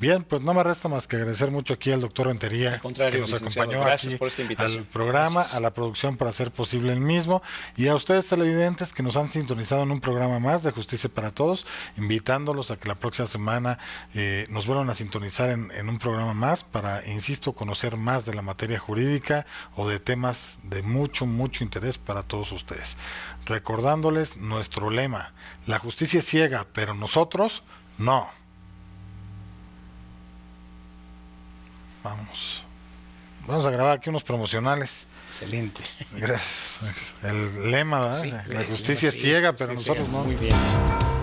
Bien, pues no me resta más que agradecer mucho aquí al doctor Rentería, que nos acompañó aquí por esta invitación. al programa, a la producción para hacer posible el mismo, y a ustedes televidentes que nos han sintonizado en un programa más de Justicia para Todos, invitándolos a que la próxima semana eh, nos vuelvan a sintonizar en, en un programa más para, insisto, conocer más de la materia jurídica o de temas de mucho, mucho interés para todos ustedes. Recordándoles nuestro lema, la justicia es ciega, pero nosotros no. Vamos. Vamos a grabar aquí unos promocionales. Excelente. Gracias. El lema, ¿verdad? la justicia es ciega, pero nosotros no. Muy bien.